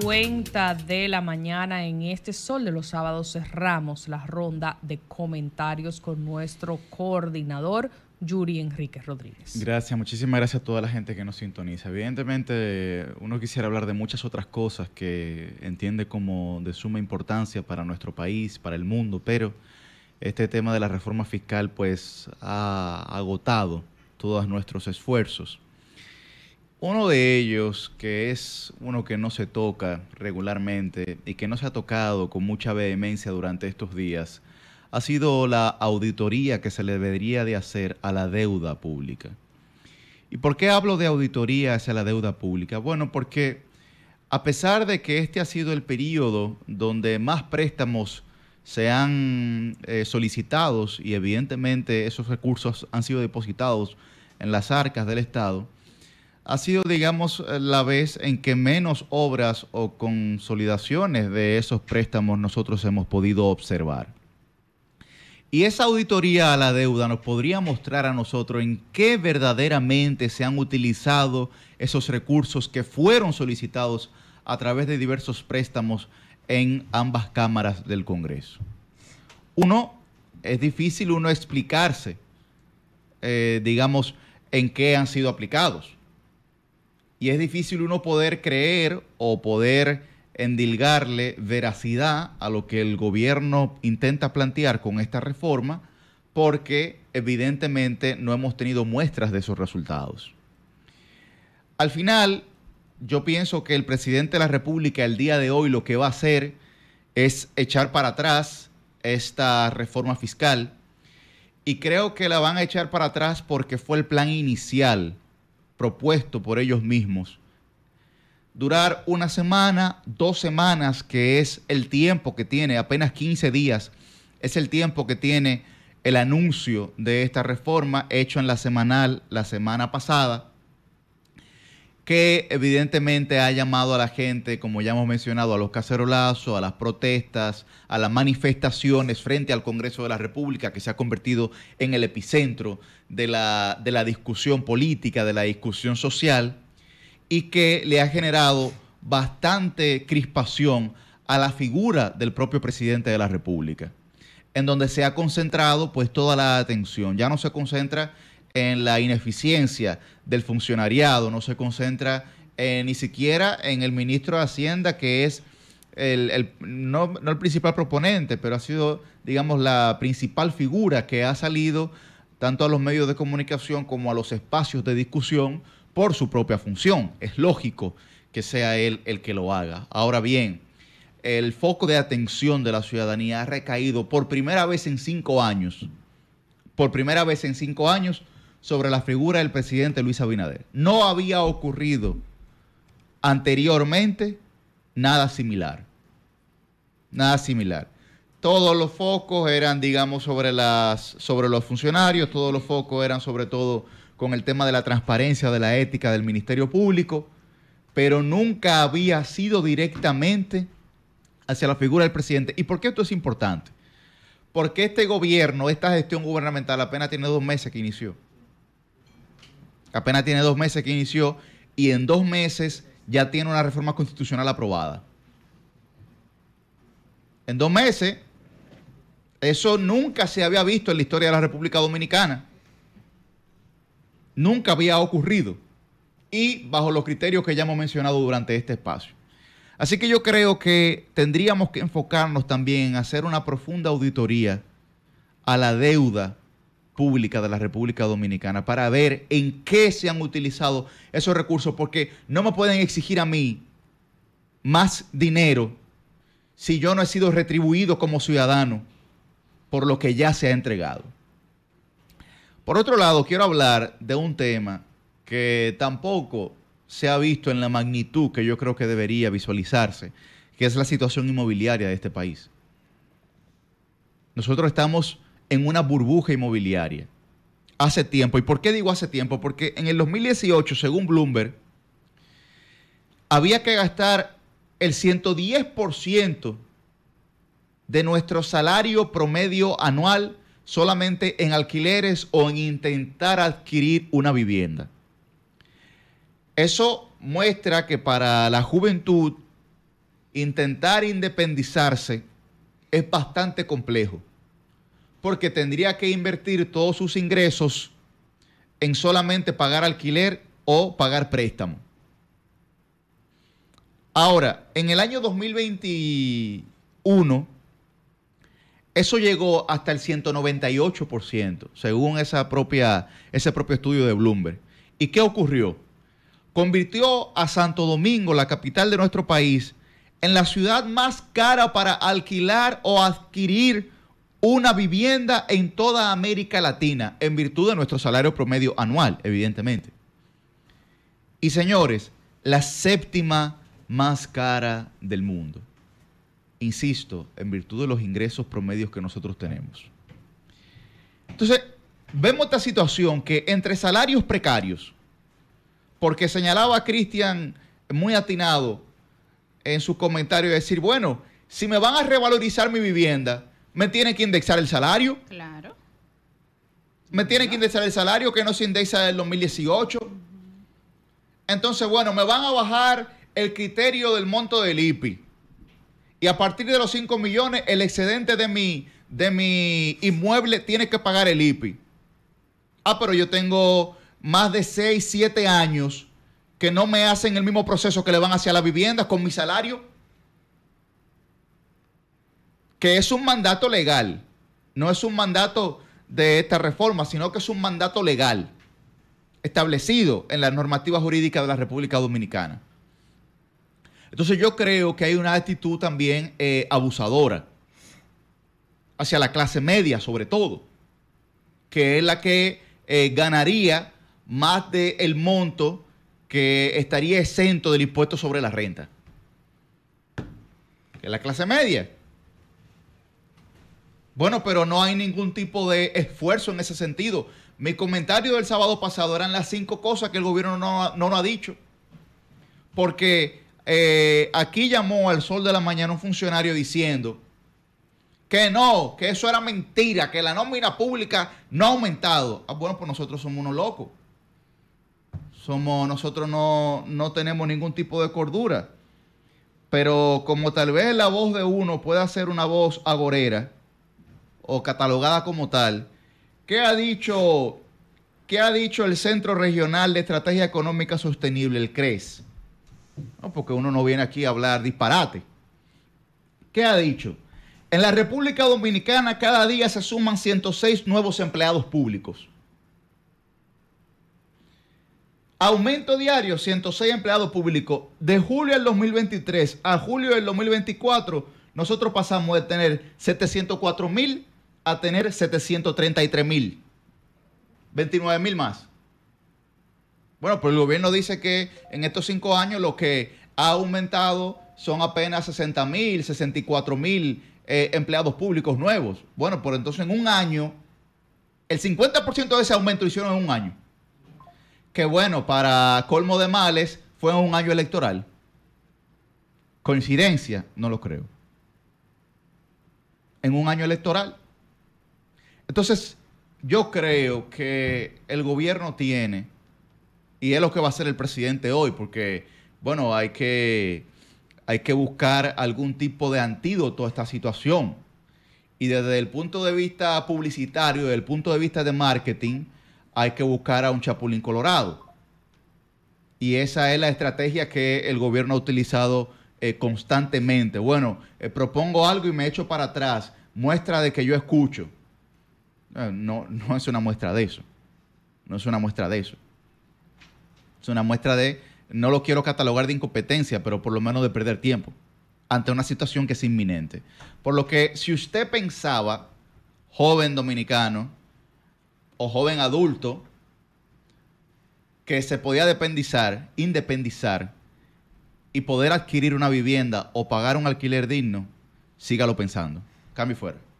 cuenta de la mañana en este sol de los sábados cerramos la ronda de comentarios con nuestro coordinador Yuri Enrique Rodríguez. Gracias, muchísimas gracias a toda la gente que nos sintoniza. Evidentemente, uno quisiera hablar de muchas otras cosas que entiende como de suma importancia para nuestro país, para el mundo, pero este tema de la reforma fiscal pues ha agotado todos nuestros esfuerzos. Uno de ellos, que es uno que no se toca regularmente y que no se ha tocado con mucha vehemencia durante estos días, ha sido la auditoría que se le debería de hacer a la deuda pública. ¿Y por qué hablo de auditoría hacia la deuda pública? Bueno, porque a pesar de que este ha sido el periodo donde más préstamos se han eh, solicitado y evidentemente esos recursos han sido depositados en las arcas del Estado, ha sido, digamos, eh, la vez en que menos obras o consolidaciones de esos préstamos nosotros hemos podido observar. Y esa auditoría a la deuda nos podría mostrar a nosotros en qué verdaderamente se han utilizado esos recursos que fueron solicitados a través de diversos préstamos en ambas cámaras del Congreso. Uno, es difícil uno explicarse, eh, digamos, en qué han sido aplicados y es difícil uno poder creer o poder endilgarle veracidad a lo que el gobierno intenta plantear con esta reforma porque evidentemente no hemos tenido muestras de esos resultados. Al final, yo pienso que el presidente de la República el día de hoy lo que va a hacer es echar para atrás esta reforma fiscal y creo que la van a echar para atrás porque fue el plan inicial propuesto por ellos mismos. Durar una semana, dos semanas, que es el tiempo que tiene, apenas 15 días, es el tiempo que tiene el anuncio de esta reforma hecho en la semanal la semana pasada, que evidentemente ha llamado a la gente, como ya hemos mencionado, a los cacerolazos, a las protestas, a las manifestaciones frente al Congreso de la República, que se ha convertido en el epicentro de la, discusión política, de la discusión social, y que le ha generado bastante crispación a la figura del propio presidente de la República, en donde se ha concentrado pues toda la atención. Ya no se concentra en la ineficiencia del funcionariado, no se concentra eh, ni siquiera en el ministro de Hacienda, que es el, no, no, el principal proponente, pero ha sido, digamos, la principal figura que ha salido tanto a los medios de comunicación como a los espacios de discusión por su propia función. Es lógico que sea él el que lo haga. Ahora bien, el foco de atención de la ciudadanía ha recaído por primera vez en cinco años, por primera vez en cinco años, sobre la figura del presidente Luis Abinader. No había ocurrido anteriormente nada similar. Nada similar todos los focos eran, digamos, sobre, las, sobre los funcionarios, todos los focos eran sobre todo con el tema de la transparencia, de la ética del Ministerio Público, pero nunca había sido directamente hacia la figura del presidente. ¿Y por qué esto es importante? Porque este gobierno, esta gestión gubernamental apenas tiene dos meses que inició. Apenas tiene dos meses que inició y en dos meses ya tiene una reforma constitucional aprobada. En dos meses eso nunca se había visto en la historia de la República Dominicana. Nunca había ocurrido. Y bajo los criterios que ya hemos mencionado durante este espacio. Así que yo creo que tendríamos que enfocarnos también en hacer una profunda auditoría a la deuda pública de la República Dominicana para ver en qué se han utilizado esos recursos, porque no me pueden exigir a mí más dinero si yo no he sido retribuido como ciudadano por lo que ya se ha entregado. Por otro lado, quiero hablar de un tema que tampoco se ha visto en la magnitud que yo creo que debería visualizarse, que es la situación inmobiliaria de este país. Nosotros estamos en una burbuja inmobiliaria hace tiempo. ¿Y por qué digo hace tiempo? Porque en el 2018, según Bloomberg, había que gastar el 110% de nuestro salario promedio anual solamente en alquileres o en intentar adquirir una vivienda. Eso muestra que para la juventud intentar independizarse es bastante complejo, porque tendría que invertir todos sus ingresos en solamente pagar alquiler o pagar préstamo. Ahora, en el año 2021, eso llegó hasta el 198%, según esa propia, ese propio estudio de Bloomberg. ¿Y qué ocurrió? Convirtió a Santo Domingo, la capital de nuestro país, en la ciudad más cara para alquilar o adquirir una vivienda en toda América Latina, en virtud de nuestro salario promedio anual, evidentemente. Y señores, la séptima más cara del mundo insisto, en virtud de los ingresos promedios que nosotros tenemos. Entonces, vemos esta situación que entre salarios precarios, porque señalaba Cristian muy atinado en su comentario decir, bueno, si me van a revalorizar mi vivienda, me tienen que indexar el salario. Claro. Me tienen que indexar el salario que no se indexa en 2018. Entonces, bueno, me van a bajar el criterio del monto del IPI y a partir de los 5 millones el excedente de mi, de mi inmueble tiene que pagar el IPI. Ah, pero yo tengo más de 6, 7 años que no me hacen el mismo proceso que le van hacia la vivienda con mi salario, que es un mandato legal, no es un mandato de esta reforma, sino que es un mandato legal establecido en la normativa jurídica de la República Dominicana. Entonces yo creo que hay una actitud también eh, abusadora hacia la clase media sobre todo, que es la que eh, ganaría más del monto que estaría exento del impuesto sobre la renta. Que es la clase media. Bueno, pero no hay ningún tipo de esfuerzo en ese sentido. Mi comentario del sábado pasado eran las cinco cosas que el gobierno no, no, ha dicho. Porque eh, aquí llamó al sol de la mañana un funcionario diciendo que no, que eso era mentira, que la nómina pública no ha aumentado. Ah, bueno, pues nosotros somos unos locos. Somos, nosotros no, no tenemos ningún tipo de cordura. Pero como tal vez la voz de uno pueda ser una voz agorera o catalogada como tal, ¿qué ha dicho, qué ha dicho el Centro Regional de Estrategia Económica Sostenible, el CRES? porque uno no viene aquí a hablar disparate. ¿Qué ha dicho? En la República Dominicana cada día se suman 106 nuevos empleados públicos. Aumento diario, 106 empleados públicos. De julio del 2023 a julio del 2024, nosotros pasamos de tener 704 mil a tener 733 mil. 29 mil más. Bueno, pero el gobierno dice que en estos cinco años lo que ha aumentado son apenas 60 mil, 64 mil eh, empleados públicos nuevos. Bueno, por entonces en un año, el 50% de ese aumento hicieron en un año. Que bueno, para colmo de males, fue en un año electoral. Coincidencia, no lo creo. En un año electoral. Entonces, yo creo que el gobierno tiene y es lo que va a hacer el presidente hoy, porque, bueno, hay que, hay que buscar algún tipo de antídoto a esta situación. Y desde el punto de vista publicitario, desde el punto de vista de marketing, hay que buscar a un chapulín colorado. Y esa es la estrategia que el gobierno ha utilizado eh, constantemente. Bueno, eh, propongo algo y me echo para atrás. Muestra de que yo escucho. Eh, no, no es una muestra de eso. No es una muestra de eso. Es una muestra de, no lo quiero catalogar de incompetencia, pero por lo menos de perder tiempo ante una situación que es inminente. Por lo que si usted pensaba, joven dominicano o joven adulto, que se podía dependizar, independizar y poder adquirir una vivienda o pagar un alquiler digno, sígalo pensando. Cambio fuera.